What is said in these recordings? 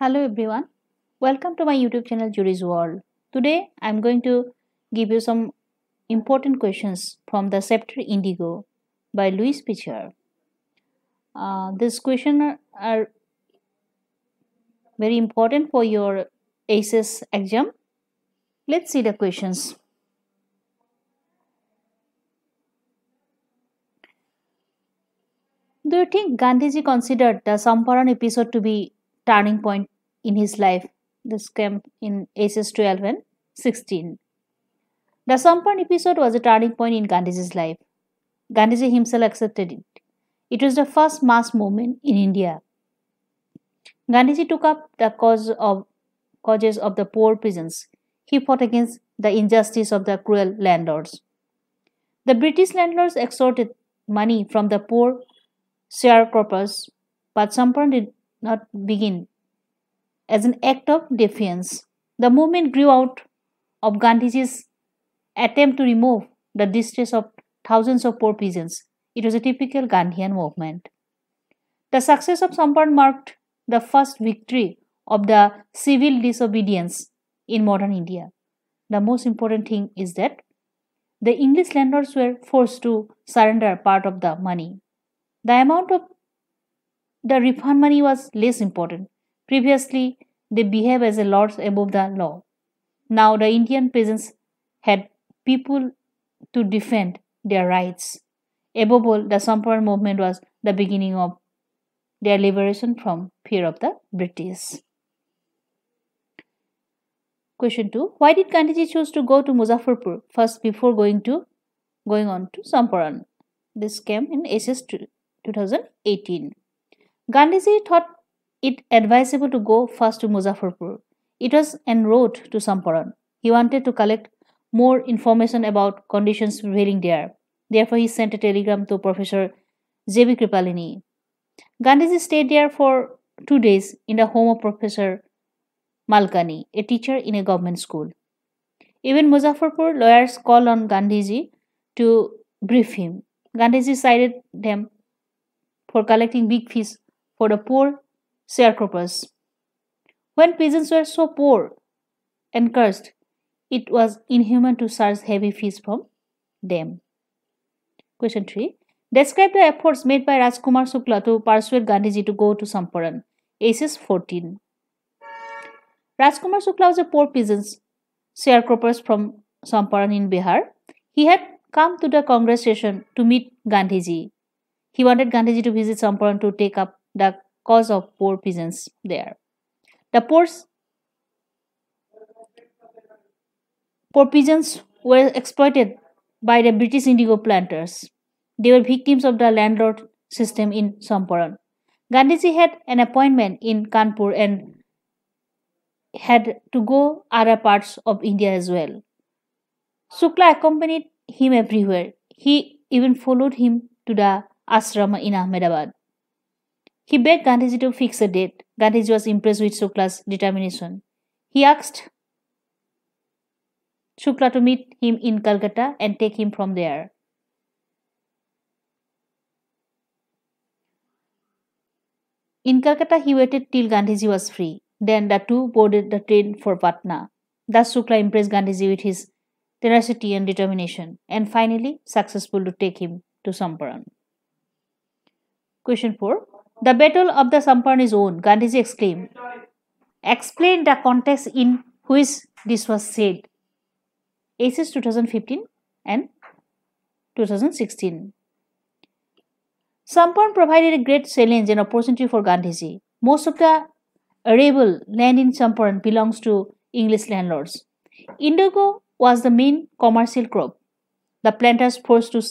Hello everyone. Welcome to my YouTube channel Juri's World. Today I'm going to give you some important questions from the chapter Indigo by Louis Pichard. Uh, this question are, are very important for your ACES exam. Let's see the questions. Do you think Gandhiji considered the Samparan episode to be turning point in his life. This came in ages 12 and 16. The Sampan episode was a turning point in Gandhi's life. Gandhi himself accepted it. It was the first mass movement in India. Gandhi took up the cause of causes of the poor peasants. He fought against the injustice of the cruel landlords. The British landlords extorted money from the poor sharecroppers, but Sampan did not begin as an act of defiance. The movement grew out of Gandhiji's attempt to remove the distress of thousands of poor peasants. It was a typical Gandhian movement. The success of Sampan marked the first victory of the civil disobedience in modern India. The most important thing is that the English landlords were forced to surrender part of the money. The amount of the money was less important. Previously, they behaved as a lords above the law. Now the Indian peasants had people to defend their rights. Above all, the Sampan movement was the beginning of their liberation from fear of the British. Question 2. Why did Gandhiji choose to go to Muzaffarpur first before going to going on to Samparan? This came in SS 2018. Gandhiji thought it advisable to go first to Muzaffarpur. It was en route to Samparan. He wanted to collect more information about conditions prevailing there. Therefore, he sent a telegram to Professor J.B. Kripalini. Gandhiji stayed there for two days in the home of Professor Malkani, a teacher in a government school. Even Muzaffarpur lawyers called on Gandhiji to brief him. Gandhiji cited them for collecting big fees for the poor sharecroppers. When peasants were so poor and cursed, it was inhuman to charge heavy fees from them. Question 3. Describe the efforts made by Rajkumar Sukla to persuade Gandhiji to go to Samparan. Aces 14. Rajkumar Sukla was a poor peasant sharecropper from Samparan in Bihar. He had come to the Congress station to meet Gandhiji. He wanted Gandhiji to visit Samparan to take up the cause of poor peasants there. The poor, poor peasants were exploited by the British indigo planters. They were victims of the landlord system in Champaran. Gandhiji had an appointment in Kanpur and had to go other parts of India as well. Sukla accompanied him everywhere. He even followed him to the ashrama in Ahmedabad. He begged Gandhiji to fix a date. Gandhiji was impressed with Shukla's determination. He asked Shukla to meet him in Calcutta and take him from there. In Calcutta, he waited till Gandhiji was free. Then the two boarded the train for Patna. Thus, Shukla impressed Gandhiji with his tenacity and determination, and finally successful to take him to Samparan. Question 4 the battle of the Sampan is won, Gandhiji exclaimed. Explain the context in which this was said. SS 2015 and 2016. Sampan provided a great challenge and opportunity for Gandhiji. Most of the arable land in Sampan belongs to English landlords. Indigo was the main commercial crop. The planters forced to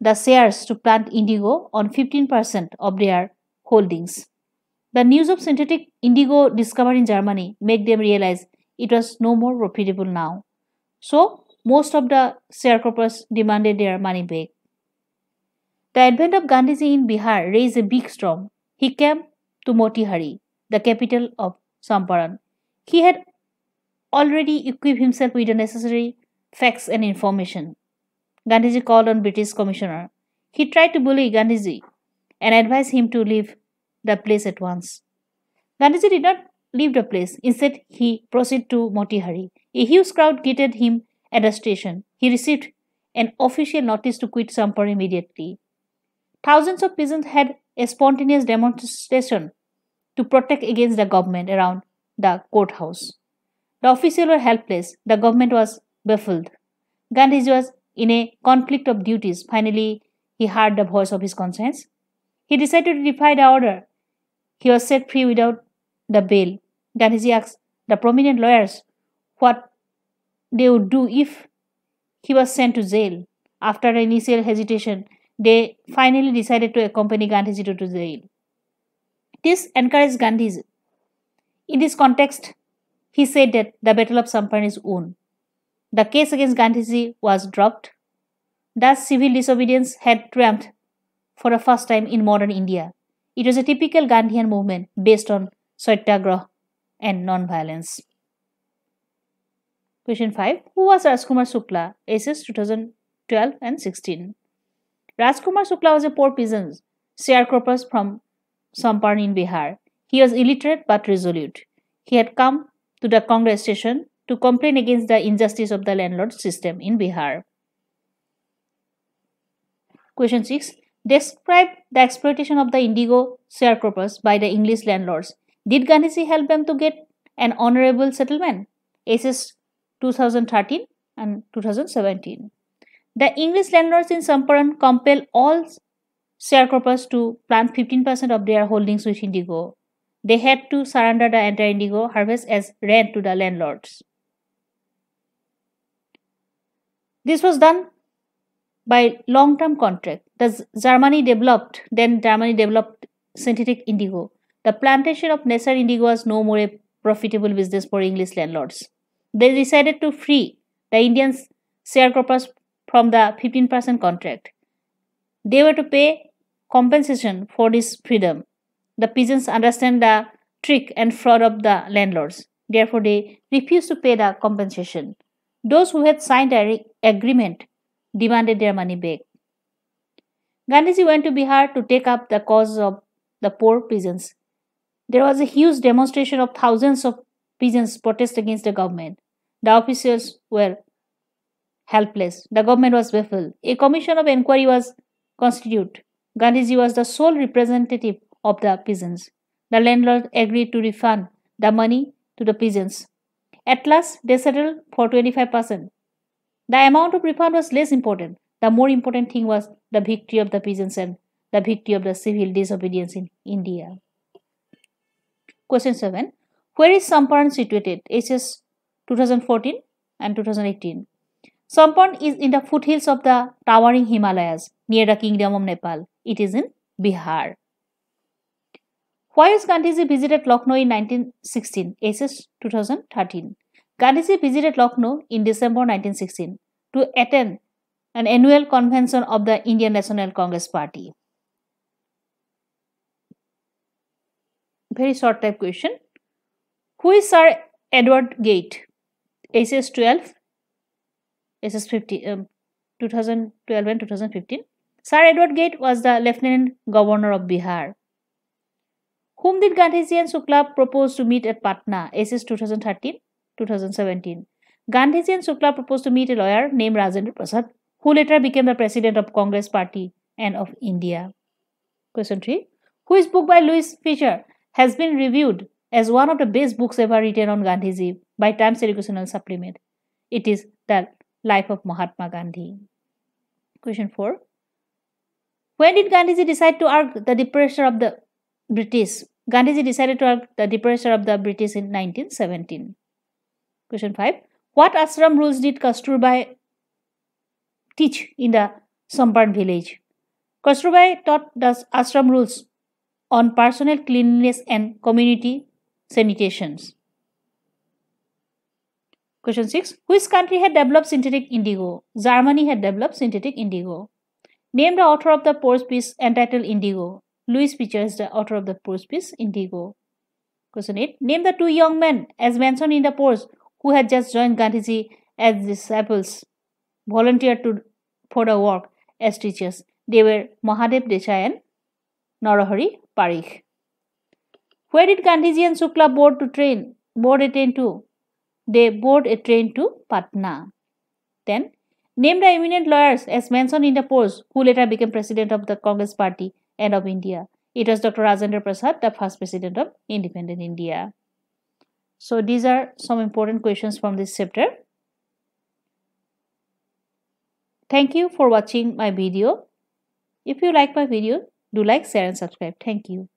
the shares to Plant Indigo on 15% of their holdings. The news of synthetic indigo discovered in Germany made them realize it was no more profitable now. So, most of the sharecroppers demanded their money back. The advent of Gandhiji in Bihar raised a big storm. He came to Motihari, the capital of Samparan. He had already equipped himself with the necessary facts and information. Gandhiji called on British commissioner. He tried to bully Gandhiji and advised him to leave the place at once. Gandhiji did not leave the place. Instead, he proceeded to Motihari. A huge crowd greeted him at the station. He received an official notice to quit Sampar immediately. Thousands of peasants had a spontaneous demonstration to protect against the government around the courthouse. The officials were helpless. The government was baffled. Gandhiji was in a conflict of duties, finally he heard the voice of his conscience. He decided to defy the order. He was set free without the bail. Gandhi asked the prominent lawyers what they would do if he was sent to jail. After an initial hesitation, they finally decided to accompany Gandhiji to jail. This encouraged Gandhiji. In this context, he said that the Battle of Sampan is won. The case against Gandhiji was dropped. Thus, civil disobedience had triumphed for the first time in modern India. It was a typical Gandhian movement based on satyagraha and non-violence. Question 5. Who was Rajkumar Sukla? SS 2012 and 16. Rajkumar Sukla was a poor peasant, sharecropper from Samparn in Bihar. He was illiterate but resolute. He had come to the Congress station to complain against the injustice of the landlord system in Bihar. Question 6. Describe the exploitation of the indigo sharecroppers by the English landlords. Did Gandhiji help them to get an honorable settlement? SS 2013 and 2017. The English landlords in Samparan compel all sharecroppers to plant 15% of their holdings with indigo. They had to surrender the entire indigo harvest as rent to the landlords. This was done by long-term contract. The Germany developed, then Germany developed synthetic indigo. The plantation of Nesser indigo was no more a profitable business for English landlords. They decided to free the Indian sharecroppers from the 15% contract. They were to pay compensation for this freedom. The peasants understand the trick and fraud of the landlords. Therefore, they refused to pay the compensation. Those who had signed a agreement demanded their money back. Gandhiji went to Bihar to take up the cause of the poor peasants. There was a huge demonstration of thousands of peasants protest against the government. The officials were helpless. The government was baffled. A commission of inquiry was constituted. Gandhiji was the sole representative of the peasants. The landlord agreed to refund the money to the peasants. At last, they settled for 25%. The amount of refund was less important. The more important thing was the victory of the peasants and the victory of the civil disobedience in India. Question 7. Where is Sampan situated? HS 2014 and 2018. Sampan is in the foothills of the towering Himalayas near the Kingdom of Nepal. It is in Bihar. Why is Gandhiji visited Lucknow in 1916? HS 2013. Gandhiji visited Lucknow in December 1916 to attend an annual convention of the Indian National Congress Party. Very short type question. Who is Sir Edward Gate? SS 12, SS 15, um, 2012 and 2015. Sir Edward Gate was the Lieutenant Governor of Bihar. Whom did Gandhiji and Sukla propose to meet at Patna, SS 2013? 2017. Gandhiji and Sukla proposed to meet a lawyer named Rajendra Prasad, who later became the president of Congress Party and of India. Question 3. Which book by Louis Fisher has been reviewed as one of the best books ever written on Gandhiji by Times Educational Supplement? It is The Life of Mahatma Gandhi. Question 4. When did Gandhiji decide to argue the departure of the British? Gandhiji decided to argue the departure of the British in 1917. Question 5. What ashram rules did Kasturbai teach in the Sampan village? Kasturbai taught the ashram rules on personal cleanliness and community sanitations. Question 6. Which country had developed synthetic indigo? Germany had developed synthetic indigo. Name the author of the prose piece entitled Indigo. Louis Pitcher is the author of the prose piece Indigo. Question 8. Name the two young men as mentioned in the prose who had just joined Gandhiji as disciples, volunteered to, for the work as teachers. They were Mahadev Desai and Narahari Parikh. Where did Gandhiji and Sukla board to train? Board a train to? They board a train to Patna. Then, name the eminent lawyers as mentioned in the post who later became president of the Congress Party and of India. It was Dr. Rajendra Prasad, the first president of independent India. So these are some important questions from this chapter. Thank you for watching my video. If you like my video, do like, share and subscribe. Thank you.